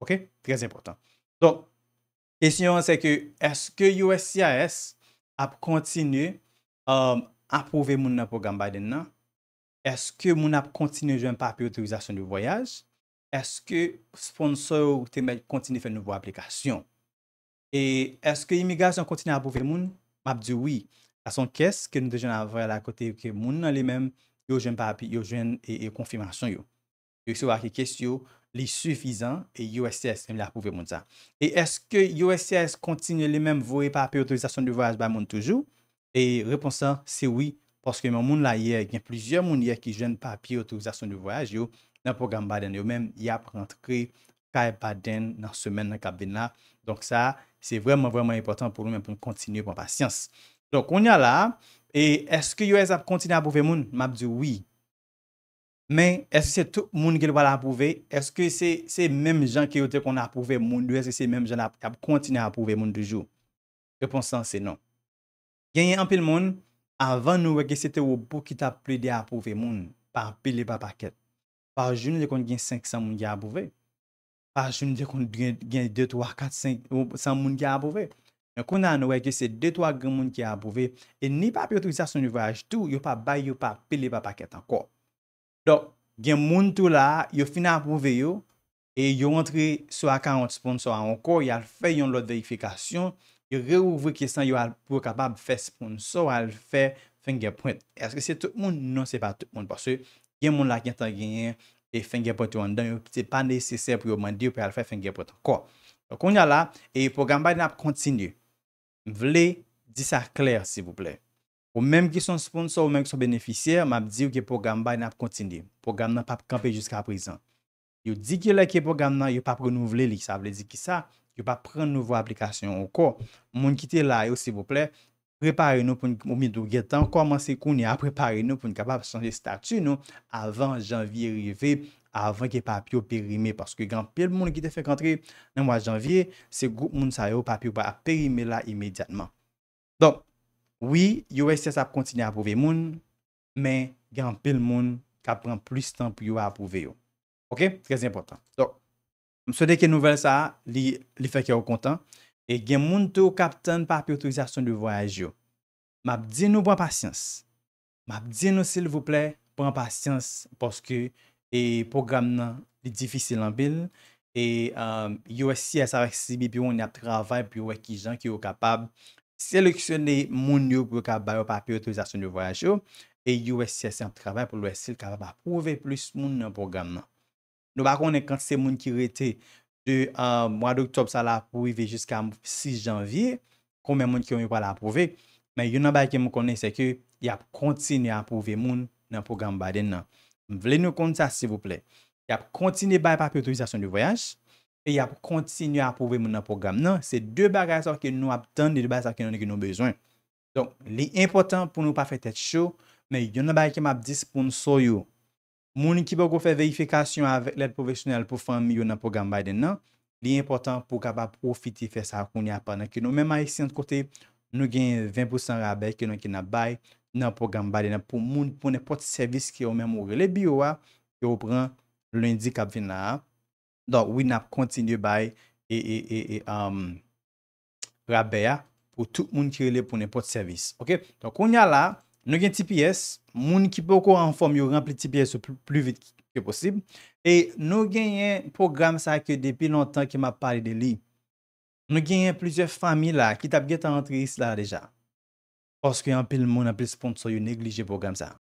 Ok? Très important. Donc, question c'est que est-ce que USCIS ap continue a euh, prouver moun nan programme Biden nan? Est-ce que moun ap continue joen papi otorizasyon nou voyaj? Est-ce que sponsor ou temel continue fè nouvo aplikasyon? Et est-ce que immigration continue a prouver moun? Mabdi oui. Tason kes ke nou dejen avè la kote moun nan li men yo jen papi yo jen e konfirmasyon yo. Yo sou akye kes yo li sufizan e USCS im la pouve moun sa. E eske USCS kontinye li menm vouye pa api otorizasyon di voyaj ba moun toujou? E reponsan, se wii, poske menm moun la ye, gen plizye moun ye ki jen pa api otorizasyon di voyaj yo, nan program baden yo menm yap rentre ka e baden nan semen nan kab vina. Donk sa, se vreman vreman impotant pou nou menm pou kontinye pon pasyans. Donk on ya la, e eske USAP kontinye api pouve moun? Mab di wii. Men, eske se tout moun gil wala apouve, eske se se menm jan ki yo te kon apouve moun, ou eske se menm jan apouve moun dijou? Reponsan se non. Genye anpil moun, avan nou weke se te wou pou ki ta pli de apouve moun, pa pi li pa paket. Par jouni de kon gen 500 moun gil apouve, par jouni de kon gen 2, 3, 4, 5, 100 moun gil apouve. Yon kon nan nou weke se 2, 3 gen moun gil apouve, e ni pa pi otwisa son yu vwaj tou, yon pa bay yon pa pi li pa paket anko. Gen moun tou la, yo fina apouve yo, e yo rentre sou akant sponsor anko, yo al fè yon lot verifikasyon, yo reouvre kesan yo al pou kapab fè sponsor, al fè finger point. Eske se tout moun? Non se pa tout moun, parce gen moun la gen tan genyen, fè e finger point yon dan, yo se pa neseser pou yo mandi ou fè finger point anko. Konja la, e programman ap kontinu. M vle, di sa klèr si pou plè. Ou menm ki son sponsor, ou menm ki son beneficer, map di ou ki program ba yon ap kontine. Program nan pap kampe jusqu'a prezen. Yo di ki la ki program nan, yo pa pren nouvle li. Sa vle di ki sa, yo pa pren nouvo aplikasyon ou ko. Moun ki te la yo, se pouple, prepare nou pou mou midou getan. Kwa man se kouni a, prepare nou pou mou kapap chanje statu nou. Avan janvye rive, avan ki pa ap yo perime. Paske genpil moun ki te fekantre nan mwa janvye, se goup moun sa yo pa ap yo pa ap perime la imediatman. Oui, USCS ap kontine ap pouve moun, men gen an pil moun kap pran plis tan pou yo ap pouve yo. Ok? Trez important. Don, msode ke nouvel sa, li feke yo kontan, e gen moun tou kap ten papi otorizasyon di voyaj yo. Map di nou pran pasyans. Map di nou sil vople, pran pasyans, poske e program nan li difisil an pil, e USCS um, a vek si bi pi yo ni ap travay pi yo ekijan ki yo kapab seleksyonne moun yo pou ka bayo papi otorizasyon di voyaj yo, e yo wè sèse an trabè pou lò wè sèse l kava pa prouve plus moun nan program nan. Nou ba konen kan se moun ki rete de euh, mwa de oktob sa la prouve jiska 6 janvye, konmen moun ki yon yon pa la prouve, men yon nan bay ki mou konen se ke yap kontine a prouve moun nan program baden nan. M vle nou kont sa se vouple. Yap kontine bayi papi otorizasyon di voyaj yo, pe ya pou kontinu a pouve moun nan program nan. Se de bagay sa ke nou ap tande, de bagay sa ke nou neke nou bezwen. Don, li important pou nou pa fe tet chou, men yon nan bagay ke map dis pou nou soyou. Moun ki pou kou fe veifikasyon avèk lèd profesyonel pou fami yon nan program bay den nan, li important pou kapap profiti fe sa akouni apan. Men ma yon si yon kote, nou gen 20% rabèk yon ki nan bay nan program bay den nan pou moun, pou nè poti servis ki yo mèm oure. Le biyo a, ki yo pran lundi kap vin la a. Donk, win ap kontinye bay e e e e e amm... Um, rap beya pou tout moun kirele pou nepot servis. Ok? Donk, kon ya la, nou gen TPS, moun ki pou kou anform yon, rempli TPS ou plu vite ke posib. E nou gen yen program sa ke depi lontan ke ma pali de li. Nou gen yen pluze fami la ki tap get an antre is la deja. Oske yon apil moun apil sponsor yon negliji program sa.